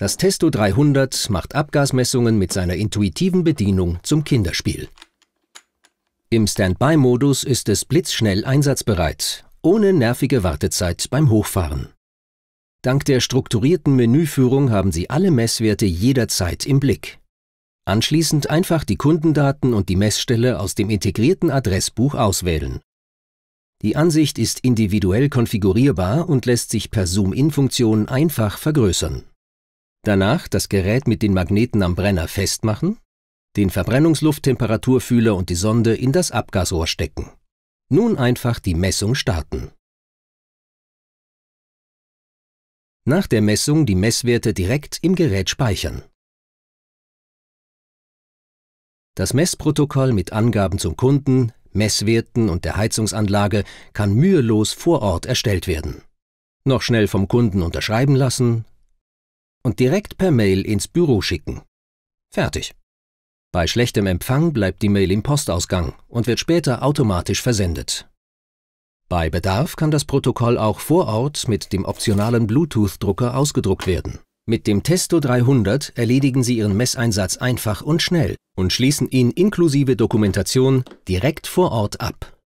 Das Testo 300 macht Abgasmessungen mit seiner intuitiven Bedienung zum Kinderspiel. Im Standby-Modus ist es blitzschnell einsatzbereit, ohne nervige Wartezeit beim Hochfahren. Dank der strukturierten Menüführung haben Sie alle Messwerte jederzeit im Blick. Anschließend einfach die Kundendaten und die Messstelle aus dem integrierten Adressbuch auswählen. Die Ansicht ist individuell konfigurierbar und lässt sich per Zoom-In-Funktion einfach vergrößern. Danach das Gerät mit den Magneten am Brenner festmachen, den Verbrennungslufttemperaturfühler und die Sonde in das Abgasrohr stecken. Nun einfach die Messung starten. Nach der Messung die Messwerte direkt im Gerät speichern. Das Messprotokoll mit Angaben zum Kunden, Messwerten und der Heizungsanlage kann mühelos vor Ort erstellt werden. Noch schnell vom Kunden unterschreiben lassen und direkt per Mail ins Büro schicken. Fertig. Bei schlechtem Empfang bleibt die Mail im Postausgang und wird später automatisch versendet. Bei Bedarf kann das Protokoll auch vor Ort mit dem optionalen Bluetooth-Drucker ausgedruckt werden. Mit dem Testo 300 erledigen Sie Ihren Messeinsatz einfach und schnell und schließen ihn inklusive Dokumentation direkt vor Ort ab.